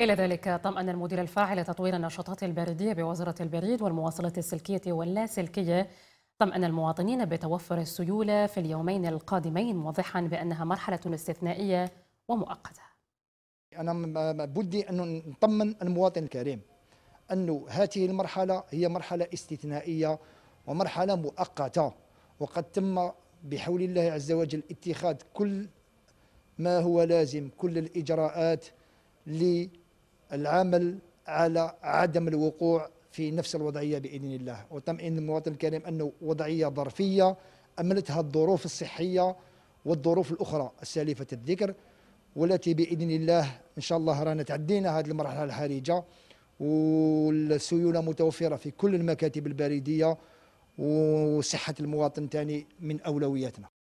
إلى ذلك طمأن المدير الفاعل لتطوير النشاطات البريدية بوزارة البريد والمواصلات السلكية واللاسلكية طمأن المواطنين بتوفر السيولة في اليومين القادمين موضحا بأنها مرحلة استثنائية ومؤقتة أنا بدي أن نطمن المواطن الكريم أن هذه المرحلة هي مرحلة استثنائية ومرحلة مؤقتة وقد تم بحول الله عز وجل اتخاذ كل ما هو لازم كل الإجراءات العمل على عدم الوقوع في نفس الوضعية بإذن الله وتمئن المواطن الكريم أنه وضعية ظرفية أملتها الظروف الصحية والظروف الأخرى السالفة الذكر والتي بإذن الله إن شاء الله رانا تعدينا هذه المرحلة الحرجة والسيولة متوفرة في كل المكاتب البريدية وصحة المواطن تاني من أولوياتنا